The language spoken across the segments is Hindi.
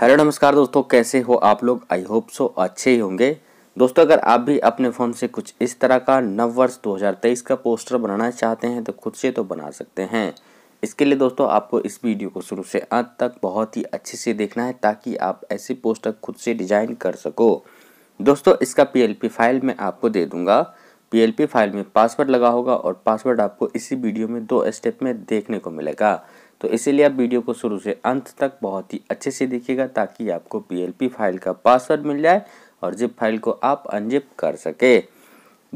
हेलो नमस्कार दोस्तों कैसे हो आप लोग आई होप सो अच्छे ही होंगे दोस्तों अगर आप भी अपने फ़ोन से कुछ इस तरह का नव वर्ष 2023 का पोस्टर बनाना चाहते हैं तो खुद से तो बना सकते हैं इसके लिए दोस्तों आपको इस वीडियो को शुरू से अंत तक बहुत ही अच्छे से देखना है ताकि आप ऐसे पोस्टर खुद से डिज़ाइन कर सको दोस्तों इसका पी फाइल मैं आपको दे दूंगा पी फाइल में पासवर्ड लगा होगा और पासवर्ड आपको इसी वीडियो में दो स्टेप में देखने को मिलेगा तो इसीलिए आप वीडियो को शुरू से अंत तक बहुत ही अच्छे से देखिएगा ताकि आपको पी फाइल का पासवर्ड मिल जाए और जिप फाइल को आप अनजिप कर सके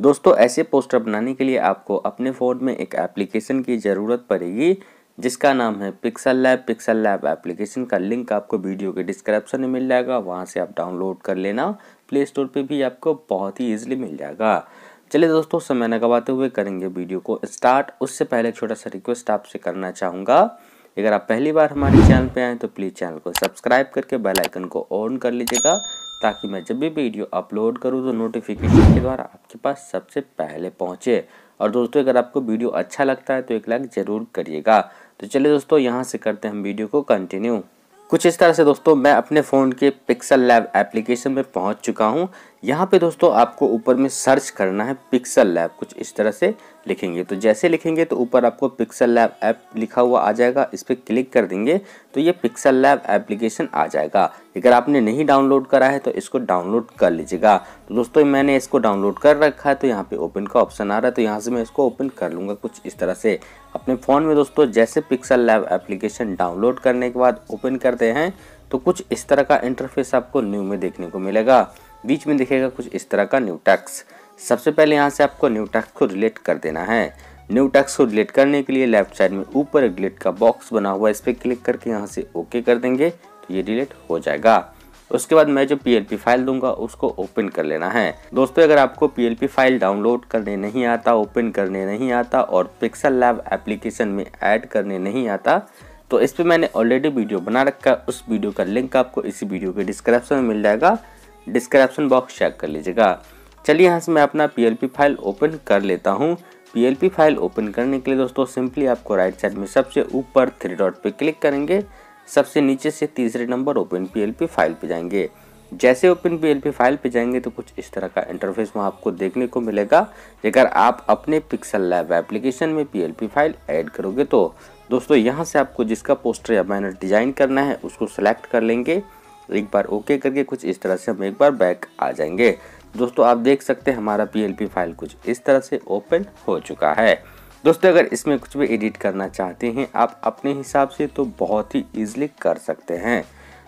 दोस्तों ऐसे पोस्टर बनाने के लिए आपको अपने फ़ोन में एक एप्लीकेशन की ज़रूरत पड़ेगी जिसका नाम है PixelLab pixel lab application का लिंक आपको वीडियो के डिस्क्रिप्शन में मिल जाएगा वहाँ से आप डाउनलोड कर लेना प्ले स्टोर पर भी आपको बहुत ही ईजिली मिल जाएगा चलिए दोस्तों समय न गवाते हुए करेंगे वीडियो को स्टार्ट उससे पहले छोटा सा रिक्वेस्ट आपसे करना चाहूँगा अगर आप पहली बार हमारे चैनल पे आए तो प्लीज़ चैनल को सब्सक्राइब करके बेल आइकन को ऑन कर लीजिएगा ताकि मैं जब भी वीडियो अपलोड करूँ तो नोटिफिकेशन के द्वारा आपके पास सबसे पहले पहुँचे और दोस्तों अगर आपको वीडियो अच्छा लगता है तो एक लाइक ज़रूर करिएगा तो चलिए दोस्तों यहाँ से करते हैं हम वीडियो को कंटिन्यू कुछ इस तरह से दोस्तों मैं अपने फ़ोन के पिक्सल लैब एप्लीकेशन में पहुंच चुका हूं यहाँ पे दोस्तों आपको ऊपर में सर्च करना है पिक्सल लैब कुछ इस तरह से लिखेंगे तो जैसे लिखेंगे तो ऊपर आपको पिक्सल लैब ऐप लिखा हुआ आ जाएगा इस पर क्लिक कर देंगे तो ये पिक्सल लैब एप्लीकेशन आ जाएगा अगर आपने नहीं डाउनलोड करा है तो इसको डाउनलोड कर लीजिएगा तो दोस्तों मैंने इसको डाउनलोड कर रखा है तो यहाँ पे ओपन का ऑप्शन आ रहा है तो यहाँ से मैं इसको ओपन कर लूँगा कुछ इस तरह से अपने फ़ोन में दोस्तों जैसे पिक्सल लैब एप्लीकेशन डाउनलोड करने के बाद ओपन करते हैं तो कुछ इस तरह का इंटरफेस आपको न्यू में देखने को मिलेगा बीच में दिखेगा कुछ इस तरह का न्यू टैक्स सबसे पहले यहाँ से आपको न्यू टैक्स को रिलेट कर देना है न्यू टैक्स को रिलेट करने के लिए लेफ्ट साइड में ऊपर रिलेट का बॉक्स बना हुआ है इस पर क्लिक करके यहाँ से ओके कर देंगे तो ये रिलेट हो जाएगा उसके बाद मैं जो पी फाइल दूंगा उसको ओपन कर लेना है दोस्तों अगर आपको पी फाइल डाउनलोड करने नहीं आता ओपन करने नहीं आता और पिक्सल लैब एप्लीकेशन में ऐड करने नहीं आता तो इस पर मैंने ऑलरेडी वीडियो बना रखा है उस वीडियो का लिंक आपको इसी वीडियो के डिस्क्रिप्शन में मिल जाएगा डिस्क्रिप्शन बॉक्स चेक कर लीजिएगा चलिए यहाँ से मैं अपना पी फाइल ओपन कर लेता हूँ पी फाइल ओपन करने के लिए दोस्तों सिंपली आपको राइट साइड में सबसे ऊपर थ्री डॉट पे क्लिक करेंगे सबसे नीचे से तीसरे नंबर ओपन पी फाइल पे जाएंगे जैसे ओपन पी फाइल पे जाएंगे तो कुछ इस तरह का इंटरफेस वहाँ आपको देखने को मिलेगा अगर आप अपने पिक्सल लैब एप्लीकेशन में पी फाइल ऐड करोगे तो दोस्तों यहाँ से आपको जिसका पोस्टर या बैनर डिज़ाइन करना है उसको सेलेक्ट कर लेंगे तो एक बार ओके करके कुछ इस तरह से हम एक बार बैक आ जाएंगे दोस्तों आप देख सकते हैं हमारा पी फाइल कुछ इस तरह से ओपन हो चुका है दोस्तों अगर इसमें कुछ भी एडिट करना चाहते हैं आप अपने हिसाब से तो बहुत ही ईजिली कर सकते हैं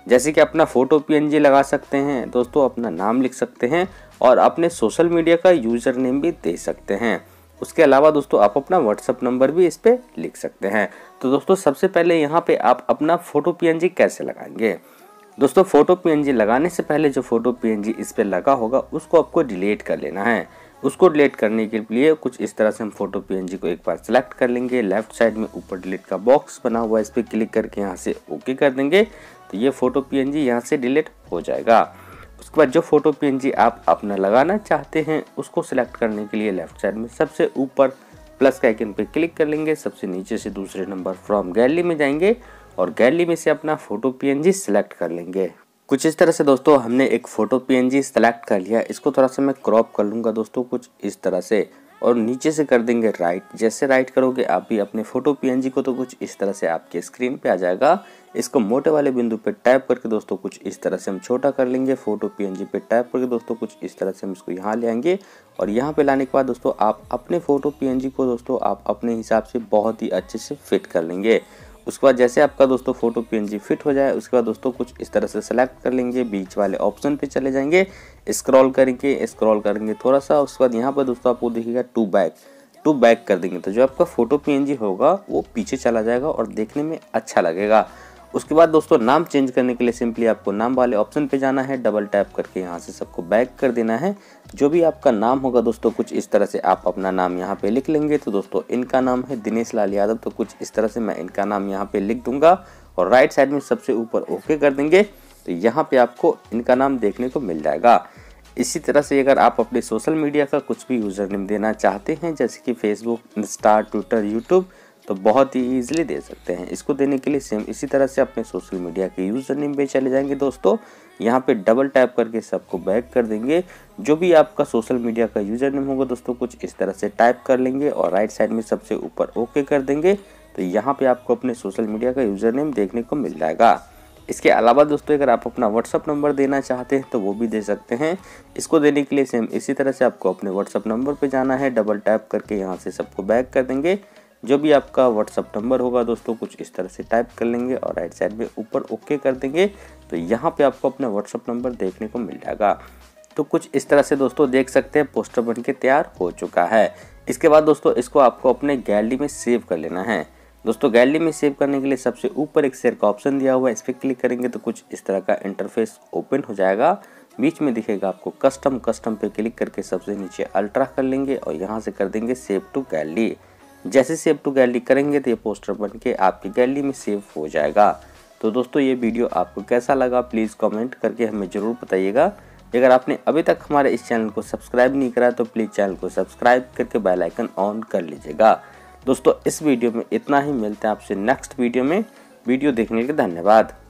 जैसे कि अपना फ़ोटो पीएनजी लगा सकते हैं दोस्तों अपना नाम लिख सकते हैं और अपने सोशल मीडिया का यूज़र नेम भी दे सकते हैं उसके अलावा दोस्तों आप अपना व्हाट्सअप नंबर भी इस पर लिख सकते हैं तो दोस्तों सबसे पहले यहाँ पे आप अपना फ़ोटो पीएनजी कैसे लगाएंगे दोस्तों फ़ोटो पीएनजी लगाने से पहले जो फ़ोटो पीएनजी इस पर लगा होगा उसको आपको डिलीट कर लेना है उसको डिलीट करने के लिए कुछ इस तरह से हम फोटो पीएनजी को एक बार सेलेक्ट कर लेंगे लेफ्ट साइड में ऊपर डिलीट का बॉक्स बना हुआ है इस पर क्लिक करके यहाँ से ओके कर देंगे तो ये फ़ोटो पी यहाँ से डिलीट हो जाएगा उसके बाद जो फ़ोटो पी आप अपना लगाना चाहते हैं उसको सिलेक्ट करने के लिए लेफ्ट साइड में सबसे ऊपर प्लस का आइकन पर क्लिक कर लेंगे सबसे नीचे से दूसरे नंबर फ्रॉम गैलरी में जाएंगे और गैलरी में से अपना फ़ोटो पीएनजी सिलेक्ट कर लेंगे कुछ इस तरह से दोस्तों हमने एक फ़ोटो पीएनजी सेलेक्ट कर लिया इसको थोड़ा सा मैं क्रॉप कर लूँगा दोस्तों कुछ इस तरह से और नीचे से कर देंगे राइट जैसे राइट करोगे आप भी अपने फ़ोटो पीएनजी को तो कुछ इस तरह से आपके स्क्रीन पे आ जाएगा इसको मोटे वाले बिंदु पे टैप करके दोस्तों कुछ इस तरह से हम छोटा कर लेंगे फ़ोटो जी पे टैप करके दोस्तों कुछ इस तरह से हम इसको यहाँ ले आएंगे और यहाँ पे लाने के बाद दोस्तों आप अपने फ़ोटो पीएनजी को दोस्तों आप अपने हिसाब से बहुत ही अच्छे से फिट कर लेंगे उसके बाद जैसे आपका दोस्तों फोटो पी फिट हो जाए उसके बाद दोस्तों कुछ इस तरह से सेलेक्ट कर लेंगे बीच वाले ऑप्शन पे चले जाएंगे स्क्रॉल करेंगे स्क्रॉल करेंगे थोड़ा सा उसके बाद यहाँ पर दोस्तों आपको देखेगा टू बैक टू बैक कर देंगे तो जो आपका फोटो पी होगा वो पीछे चला जाएगा और देखने में अच्छा लगेगा उसके बाद दोस्तों नाम चेंज करने के लिए सिंपली आपको नाम वाले ऑप्शन पे जाना है डबल टैप करके यहाँ से सबको बैक कर देना है जो भी आपका नाम होगा दोस्तों कुछ इस तरह से आप अपना नाम यहाँ पे लिख लेंगे तो दोस्तों इनका नाम है दिनेश लाल यादव तो कुछ इस तरह से मैं इनका नाम यहाँ पे लिख दूंगा और राइट साइड में सबसे ऊपर ओके कर देंगे तो यहाँ पे आपको इनका नाम देखने को मिल जाएगा इसी तरह से अगर आप अपने सोशल मीडिया का कुछ भी यूज़र नेम देना चाहते हैं जैसे कि फेसबुक इंस्टा ट्विटर यूट्यूब तो बहुत ही ईजिली दे सकते हैं इसको देने के लिए सेम इसी तरह से अपने सोशल मीडिया के यूज़र नेम पे चले जाएंगे दोस्तों यहाँ पे डबल टैप करके सबको बैक कर देंगे जो भी आपका सोशल मीडिया का यूज़र नेम होगा दोस्तों कुछ इस तरह से टाइप कर लेंगे और राइट साइड में सबसे ऊपर ओके कर देंगे तो यहाँ पर आपको अपने सोशल मीडिया का यूज़र नेम देखने को मिल जाएगा इसके अलावा दोस्तों अगर आप अपना व्हाट्सअप नंबर देना चाहते हैं तो वो भी दे सकते हैं इसको देने के लिए सेम इसी तरह से आपको अपने व्हाट्सअप नंबर पे जाना है डबल टैप करके यहाँ से सबको बैक कर देंगे जो भी आपका व्हाट्सअप नंबर होगा दोस्तों कुछ इस तरह से टाइप कर लेंगे और राइट साइड में ऊपर ओके कर देंगे तो यहाँ पे आपको अपना व्हाट्सअप नंबर देखने को मिल जाएगा तो कुछ इस तरह से दोस्तों देख सकते हैं पोस्टर बन के तैयार हो चुका है इसके बाद दोस्तों इसको आपको अपने गैलरी में सेव कर लेना है दोस्तों गैलरी में सेव करने के लिए सबसे ऊपर एक शेयर का ऑप्शन दिया हुआ है इस पर क्लिक करेंगे तो कुछ इस तरह का इंटरफेस ओपन हो जाएगा बीच में दिखेगा आपको कस्टम कस्टम पे क्लिक करके सबसे नीचे अल्ट्रा कर लेंगे और यहाँ से कर देंगे सेव टू गैलरी जैसे सेव टू गैलरी करेंगे तो ये पोस्टर बन के आपकी गैलरी में सेव हो जाएगा तो दोस्तों ये वीडियो आपको कैसा लगा प्लीज़ कमेंट करके हमें ज़रूर बताइएगा अगर आपने अभी तक हमारे इस चैनल को सब्सक्राइब नहीं करा तो प्लीज़ चैनल को सब्सक्राइब करके बेल आइकन ऑन कर लीजिएगा दोस्तों इस वीडियो में इतना ही मिलते हैं आपसे नेक्स्ट वीडियो में वीडियो देखने के लिए धन्यवाद